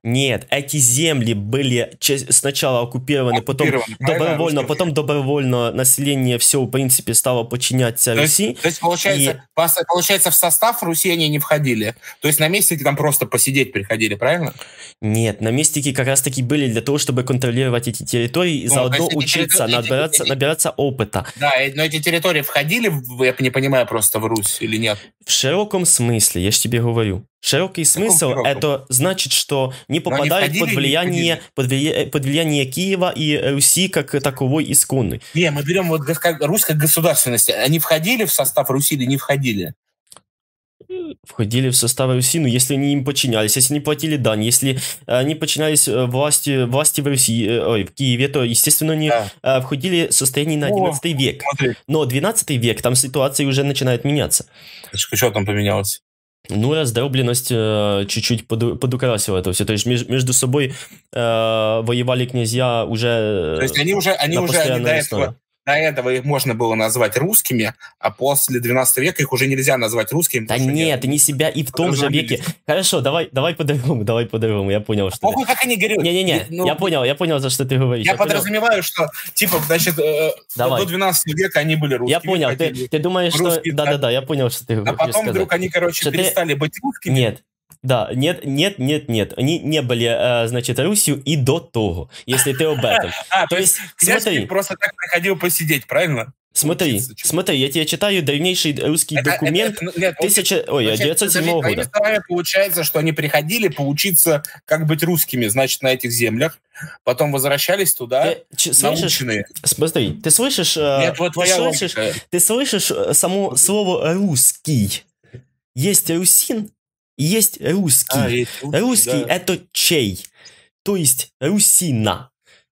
Нет, эти земли были сначала оккупированы, оккупированы потом добровольно, потом добровольно население все, в принципе, стало подчиняться то Руси. Есть, то есть, получается, и... получается, в состав Руси они не входили? То есть наместники там просто посидеть приходили, правильно? Нет, наместники как раз-таки были для того, чтобы контролировать эти территории и ну, заодно учиться, территории, набираться, эти... набираться опыта. Да, но эти территории входили, я не понимаю, просто в Русь или нет? В широком смысле, я же тебе говорю. Широкий смысл – это значит, что не попадают под влияние, под, влия... под влияние Киева и э, Руси как таковой исконной. Не, мы берем вот русской государственности. Они входили в состав Руси или не входили? входили в состав Руси, но если они им подчинялись, если не платили дань, если они подчинялись э, власти, власти в Руси, э, ой, в Киеве, то, естественно, они да. входили в состояние на 11 век. Смотри. Но 12 век, там ситуация уже начинает меняться. Что там поменялось? Ну, раздробленность э, чуть-чуть под, подукрасила это все. То есть меж, между собой э, воевали князья уже... То есть они уже, они уже они до, этого, до этого их можно было назвать русскими, а после 12 века их уже нельзя назвать русскими. Да нет, не себя и в том же веке. Хорошо, давай, давай по-другому, давай по-другому, я понял, что... Похуй, как они говорят. Не-не-не, ну, я понял, я понял, за что ты говоришь. Я, я подразумеваю, понял. что, типа, значит, э, э, давай. до 12 века они были русскими. Я понял, ты, ты думаешь, русские, что... Да-да-да, я понял, что ты А потом вдруг они, короче, что перестали ты... быть русскими. Нет, да, нет, нет, нет, нет. Они не были, э, значит, Русью и до того, если ты об этом. А, то есть, смотри. просто так приходил посидеть, правильно? Смотри, смотри, я тебе читаю дальнейший русский документ это, это, ну, нет, 1000, ой, 1907 года. получается, что они приходили поучиться, как быть русскими, значит, на этих землях, потом возвращались туда ты, Слышишь, смотри, ты слышишь, э, нет, ты, слышишь ты э, слышишь само слово «русский»? Есть русин, есть русский. А, русский, русский да. это чей. То есть русина.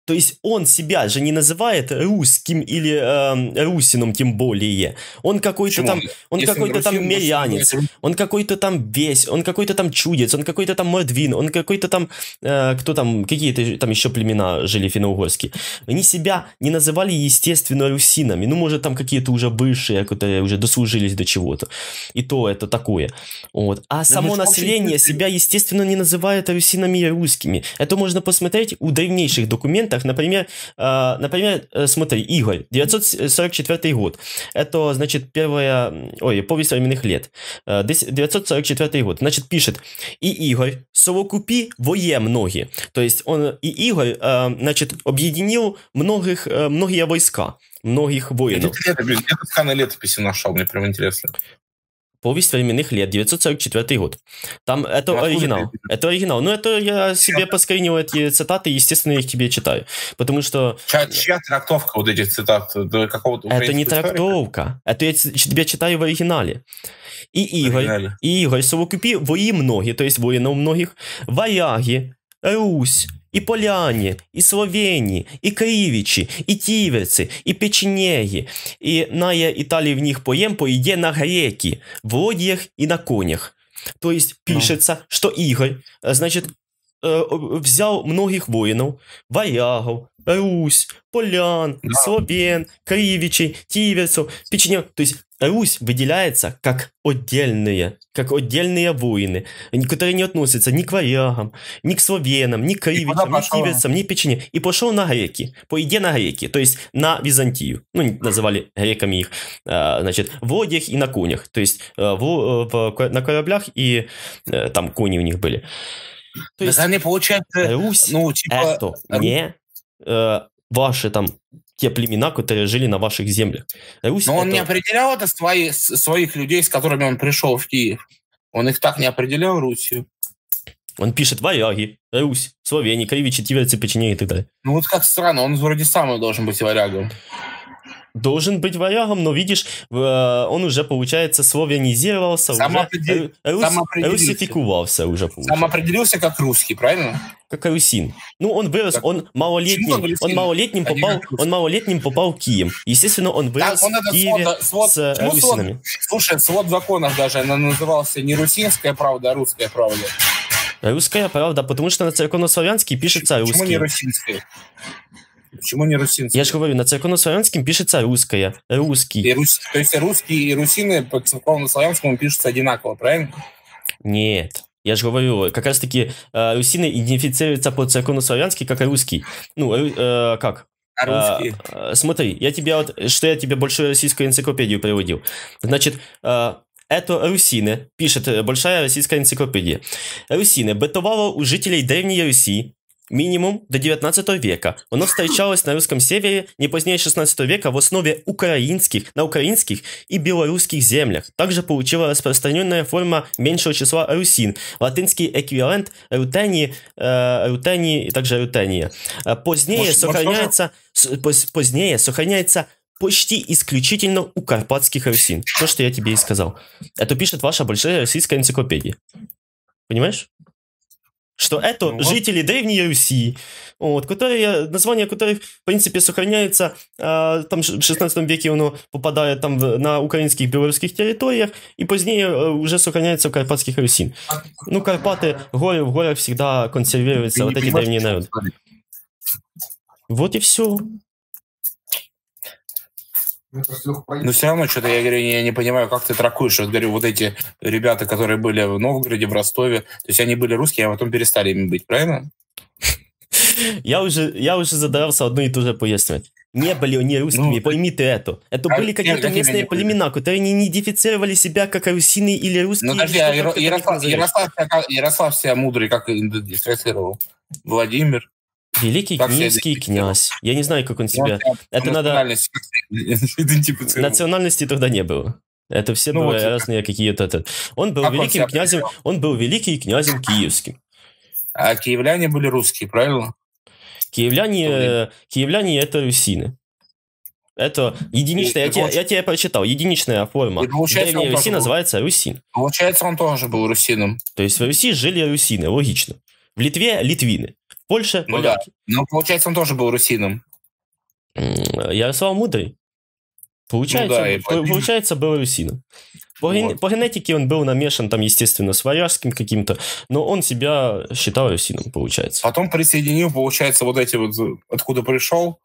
То есть он себя же не называет русским или э, русином, тем более. Он какой-то там, он какой-то там русин, он какой-то там весь, он какой-то там чудец, он какой-то там мордвин, он какой-то там, э, кто там, какие-то там еще племена жили финно-угорские. Они себя не называли, естественно, русинами. Ну, может, там какие-то уже бывшие, которые уже дослужились до чего-то. И то это такое. Вот. А да само ну, население себя, естественно, не называет русинами и русскими. Это можно посмотреть у древнейших документов, проектах, например, э, например, э, смотри, Игорь, 944 год. Это, значит, первая, ой, повесть временных лет. 944 э, год. Значит, пишет, и Игорь совокупи многие. То есть он, и Игорь, э, значит, объединил многих, э, многие войска многих воинов. Я, я, я, я на летописи нашел, мне прям интересно. Повесть временных лет, 944 год. Там это Откуда оригинал. Ты? Это оригинал. Но ну, это я себе поскринил эти цитаты, естественно, их тебе читаю. Потому что... Чья, чья трактовка вот этих цитат? До какого-то это не историка? трактовка. Это я тебе читаю в оригинале. И Игорь, и Игорь совокупи вои многие то есть воинов многих, ваяги, Русь, і поляні, і Словені, і Кривічі, і Тівеці, і Печенєгі, і я Італії в них поєм поїде на греки, в лодіях і на конях. То есть ну. пишется, no. что Игорь, значит, взял многих воинов, варягов, Русь, полян, да. No. словен, кривичей, тивецов, печенег. То есть Русь выделяется как отдельные, как отдельные воины, которые не относятся ни к варягам, ни к словенам, ни к кривичам, ни к киевцам, ни к печене. И пошел на греки, по идее на греки, то есть на Византию. Ну, называли греками их, э, значит, в лодях и на конях. То есть э, в, э, в, на кораблях и там кони у них были. То есть, они, получают Русь ну, типа... это не э, ваши там те племена, которые жили на ваших землях. Русь Но он не определял это свои, своих людей, с которыми он пришел в Киев. Он их так не определял Русью. Он пишет варяги, Русь, Словении, Кривичи, Тиверцы, Печенеги и так далее. Ну вот как странно, он вроде сам должен быть варягом. Должен быть варягом, но видишь, э, он уже, получается, славянизировался, Самоопредел... уже рус... русификувался уже, получается. Сам определился как русский, правильно? Как русин. Ну, он вырос, как... он малолетним, он малолетним, попал, он малолетним попал в Киев. Естественно, он вырос так, он в Киеве свод, э, с ну, русинами. слушай, свод законов даже, она назывался не русинская правда, а русская правда. Русская правда, потому что на церковно-славянский пишется русский. Почему не русинская? Почему не русинская? Я же говорю, на церковнославянском пишется русская, русский. рус... То есть русские и русины по церковнославянскому пишутся одинаково, правильно? Нет. Я же говорю, как раз-таки э, русины идентифицируются по церковнославянски как русский. Ну, э, как? А э, русский? Э, смотри, я тебе вот, что я тебе большую российскую энциклопедию приводил. Значит, э, это русины, пишет э, большая российская энциклопедия. Русины бытовало у жителей Древней Руси, минимум до 19 века. Оно встречалось на русском севере не позднее 16 века в основе украинских, на украинских и белорусских землях. Также получила распространенная форма меньшего числа русин, латинский эквивалент рутении, э, рутении и также рутения. Э, позднее Может, сохраняется, поз, позднее сохраняется почти исключительно у карпатских русин. То, что я тебе и сказал. Это пишет ваша большая российская энциклопедия. Понимаешь? что это ну, жители вот. Древней Руси, вот, которые, название которых, в принципе, сохраняется, э, а, там в 16 веке оно попадает там в, на украинских, белорусских территориях, и позднее э, уже сохраняется у карпатских русин. Ну, Карпаты, горы в горах всегда консервируются, вот эти древние народы. Вот и все. Ну, Но все равно что-то я говорю, я не понимаю, как ты тракуешь. Вот говорю, вот эти ребята, которые были в Новгороде, в Ростове, то есть они были русские, а потом перестали ими быть, правильно? Я уже, я уже задавался одно и то же пояснять. Не были они русскими, ну, пойми ты это. Это а были какие-то местные племена, которые не идентифицировали себя как русины или русские. Ну, подожди, а Ярослав, Ярослав, Ярослав себя мудрый, как идентифицировал. Владимир. Великий киевский князь. Я не знаю, как он себя... это надо... Национальности. тогда не было. Это все ну, вот, разные какие-то... Он был как великим он князем... Принял? Он был великим князем киевским. А киевляне были русские, правильно? Киевляне, киевляне это русины. Это единичная, и, я, тебе, я тебе прочитал, единичная форма. Древней Руси называется русин. Получается, он тоже был русином. То есть в Руси жили русины, логично. В Литве – литвины. В Польше ну, Да. Ну, получается, он тоже был русином. Ярослав Мудрый. Получается, ну, да, получается был русином. По, вот. ген... по генетике он был намешан там, естественно, с варяжским каким-то, но он себя считал русином, получается. Потом присоединил, получается, вот эти вот, откуда пришел,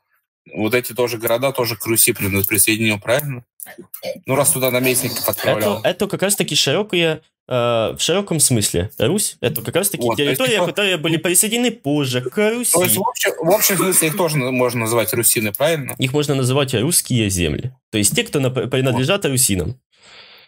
вот эти тоже города тоже к Руси присоединил, правильно? Ну, раз туда наместник отправлял. Это, это как раз-таки широкие Э, в широком смысле. Русь — это как раз таки вот, территории, есть... Типа которые были присоединены позже к Руси. То есть в общем, в общем смысле их тоже можно называть русины, правильно? Их можно называть русские земли. То есть те, кто принадлежат вот. русинам.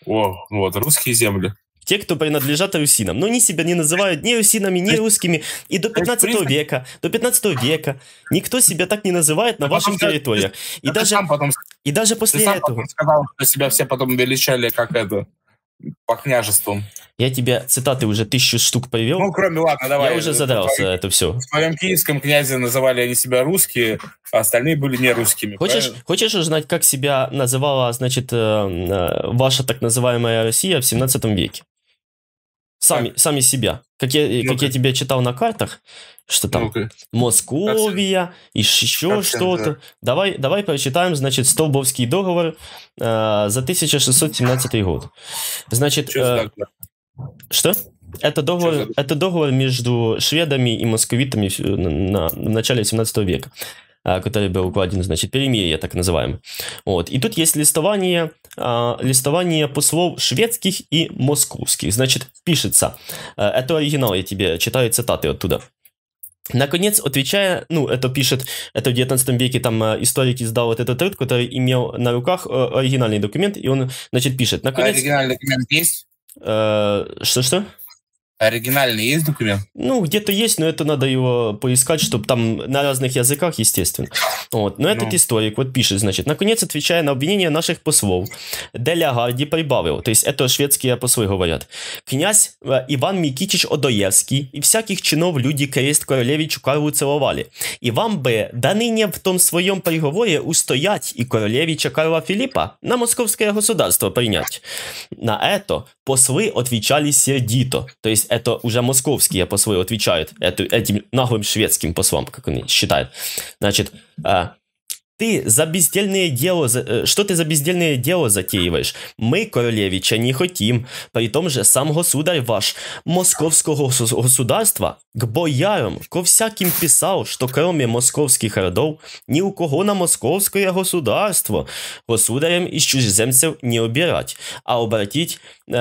О, вот, русские земли. Те, кто принадлежат русинам. Но они себя не называют ни русинами, ни русскими. И до 15 века, до 15 века никто себя так не называет на а ваших территориях. И даже, потом, и даже после ты сам этого... Потом сказал, что себя все потом величали как это по княжествам. Я тебя цитаты уже тысячу штук привел. Ну, кроме, ладно, давай. Я уже задрался, это все. В своем киевском князе называли они себя русские, а остальные были не русскими. Хочешь, хочешь узнать, как себя называла, значит, э, э, ваша так называемая Россия в 17 веке? Сами, так. сами себя. Как я, ну, как как... я тебе читал на картах, что там ну, Московия, и еще что-то. Да. Давай, давай прочитаем, значит, Столбовский договор э, за 1617 год. Значит, э, что? Это договор, это договор между шведами и московитами на, на, в начале 17 века. А, который был укладен, значит, перемирие, так называемое. Вот. И тут есть листование, а, листование послов шведских и московских. Значит, пишется, а, это оригинал, я тебе читаю цитаты оттуда. Наконец, отвечая, ну, это пишет, это в 19 веке там историк издал вот этот труд, который имел на руках оригинальный документ, и он, значит, пишет. Наконец, а оригинальный документ есть? Что-что? Э, Оригинальный есть документ? Ну, где-то есть, но это надо его поискать, чтобы там на разных языках, естественно. Вот. Но ну. этот историк вот пишет, значит, наконец, отвечая на обвинение наших послов, Делягарди прибавил, то есть это шведские послы говорят, князь э, Иван Микитич Одоевский и всяких чинов люди крест королевичу Карлу целовали. И вам бы да ныне в том своем приговоре устоять и королевича Карла Филиппа на московское государство принять. На это послы отвечали сердито, то есть это уже московские послы отвечают это, этим наглым шведским послам, как они считают. Значит, а, ты за бездельное дело, за, э, что ты за бездельное дело затеиваешь? Мы, королевича, не хотим. При том же сам государь ваш московского государства к боярам, ко всяким писал, что кроме московских родов ни у кого на московское государство государем из чужеземцев не убирать, а обратить Е, е,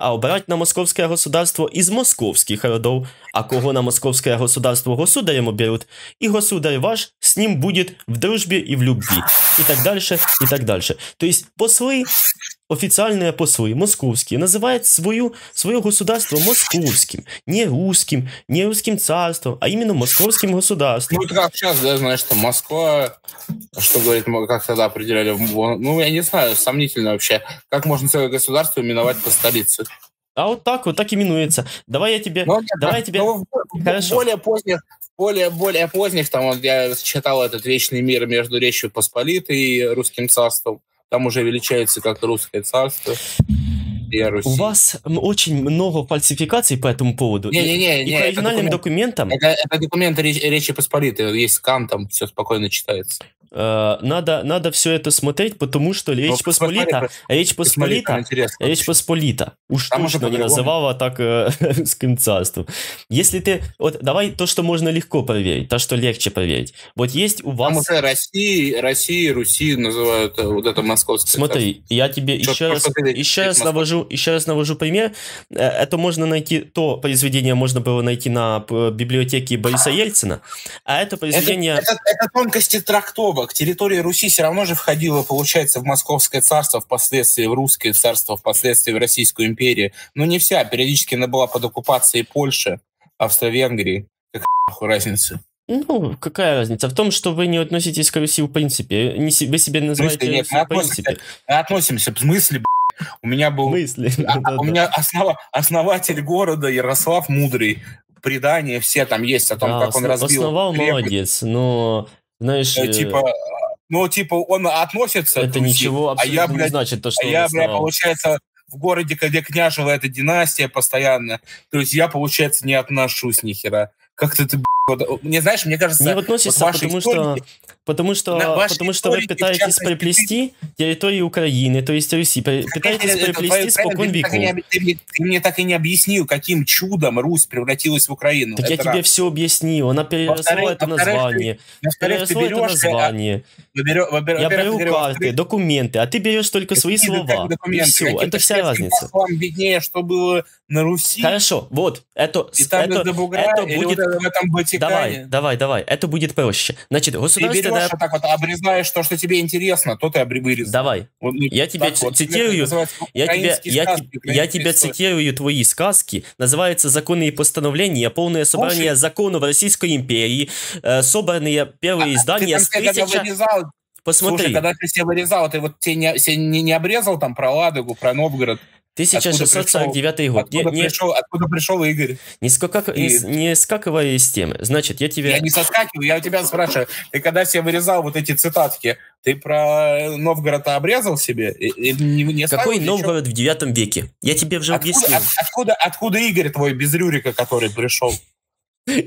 а обрать на московское государство из московских родов, а кого на московское государство государем оберут, и государь ваш с ним будет в дружбе и в любви. И так дальше, и так дальше. То есть послы, официальные послы московские, называют свою, свое государство московским, не русским, не русским царством, а именно московским государством. Ну, как сейчас, да, Москва А что говорит, как тогда определяли, ну, я не знаю, сомнительно вообще, как можно целое государство именовать по столице. А вот так вот, так именуется. Давай я тебе... Ну, нет, давай я тебе... Ну, Хорошо. Более поздних, более, более поздних, там, вот, я читал этот вечный мир между Речью Посполитой и Русским царством. Там уже величается как русское царство. Империя У вас очень много фальсификаций по этому поводу. Не-не-не. И, не, и по оригинальным документ, документам. Это, это документы Речи Посполитой. Есть скан, там все спокойно читается. Э, надо, надо все это смотреть, потому что Речь Но ну, Посполита, Речь Посполита, интересно. Речь Посполита уж Там точно не называла так э, с царством. Если ты, вот давай то, что можно легко проверить, то, что легче проверить. Вот есть у вас... Там уже России, России, Руси называют э, вот это московское Смотри, царство. я тебе что, еще, раз, еще, раз навожу, еще раз навожу пример. Э, это можно найти, то произведение можно было найти на библиотеке Бориса Ельцина, а это произведение... Это, это, это тонкости трактовок Петербург. Территория Руси все равно же входила, получается, в Московское царство, впоследствии в Русское царство, впоследствии в Российскую империю. Но ну, не вся. Периодически она была под оккупацией Польши, Австро-Венгрии. Какая разница? Ну, какая разница? В том, что вы не относитесь к Руси в принципе. Не вы себе называете нет, Руси мы в принципе. Мы относимся, в смысле, у меня был... Мысли. А, да, у да. меня основа, основатель города Ярослав Мудрый. Предания все там есть о том, а, как он разбил. Основал крепость. молодец, но знаешь, э, э типа, а, ну, типа, он относится это к Руси, ничего абсолютно а я, блядь, не значит, то, а что а я, блядь, получается, в городе, где княжила эта династия постоянно, то есть я, получается, не отношусь ни хера. Как-то ты, вот, э, мне, знаешь, мне кажется... Не относится, вот потому, истории, что, потому что, потому что вы пытаетесь приплести территорию Украины, то есть Руси, пытаетесь приплести спокон веку. Ты, ты, мне, ты мне так и не объяснил, каким чудом Русь превратилась в Украину. Так это я раз. тебе все объяснил, она переросла это название. Переросла это а название. Я беру карты, документы, а ты берешь только свои слова. Все, это вся разница. Вам виднее, что было на Руси. Хорошо, вот, это, это, это будет обсекание. Давай, давай, давай. Это будет проще. Значит, государственная... Ты берешь вот так вот, а обрезаешь то, что тебе интересно, то ты обрезаешь. Давай. Вот, ну, я тебя вот. цитирую... Я тебя, я, я тебя цитирую твои сказки. Называется «Законы и постановления. Полное собрание Слушай. законов Российской империи». Э, собранные первые а, издания с тысяча... Вырезал... Посмотри. Слушай, когда ты все вырезал, ты вот тебе не, не, не обрезал там про Ладогу, про Новгород? 1649 год. Откуда, не, пришел, не... откуда пришел Игорь? Не, скака... и... не, не скакивай из темы. Значит, я тебя... Я не соскакиваю, я у тебя спрашиваю. Ты когда себе вырезал вот эти цитатки, ты про Новгород обрезал себе? И, не, не Какой Новгород еще? в 9 веке? Я тебе уже откуда, объяснил. От, откуда, откуда Игорь твой без Рюрика, который пришел?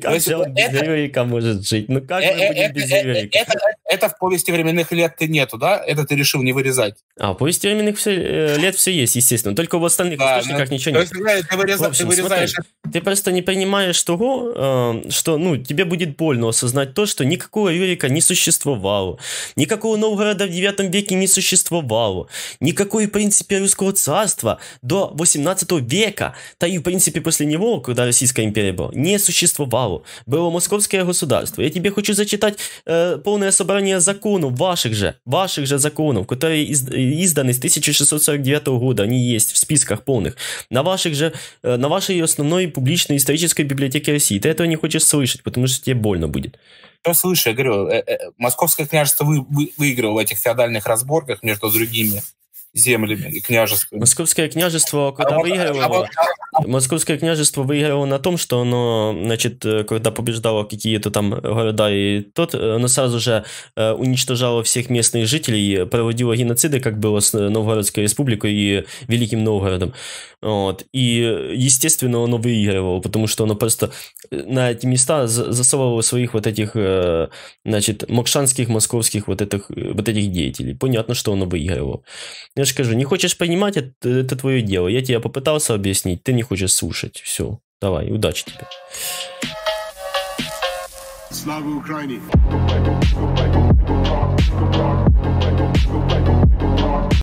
Как же ну, он без Рюрика может жить? Ну как мы э, э, будем э, без Рюрика? Это в повести временных лет ты нету, да? Это ты решил не вырезать. А, в повести временных лет все есть, естественно. Только в остальных источниках ничего нет. Ты вырезаешь... Ты просто не понимаешь того, что ну тебе будет больно осознать то, что никакого Рюрика не существовало. Никакого Новгорода в 9 веке не существовало. Никакой, в принципе, русского царства до 18 века, да и, в принципе, после него, когда Российская империя была, не существовало воровало, было московское государство. Я тебе хочу зачитать э, полное собрание законов ваших же, ваших же законов, которые из, изданы с 1649 года, они есть в списках полных, на ваших же, э, на вашей основной публичной исторической библиотеке России. Ты этого не хочешь слышать, потому что тебе больно будет. Я ну, слышу, я говорю, э, э, Московское княжество вы, вы, выиграло в этих феодальных разборках между другими землями и княжествами. Московское княжество, когда а выигрывало, а вот, Московское княжество выигрывало на том, что оно, значит, когда побеждало какие-то там города и тот, оно сразу же уничтожало всех местных жителей, проводило геноциды, как было с Новгородской республикой и Великим Новгородом. Вот. И, естественно, оно выигрывало, потому что оно просто на эти места засовывало своих вот этих, значит, мокшанских, московских вот этих, вот этих деятелей. Понятно, что оно выигрывало. Я же скажу, не хочешь понимать, это, это твое дело. Я тебя попытался объяснить, ты не хочешь слушать. Все, давай, удачи тебе. Слава Украине!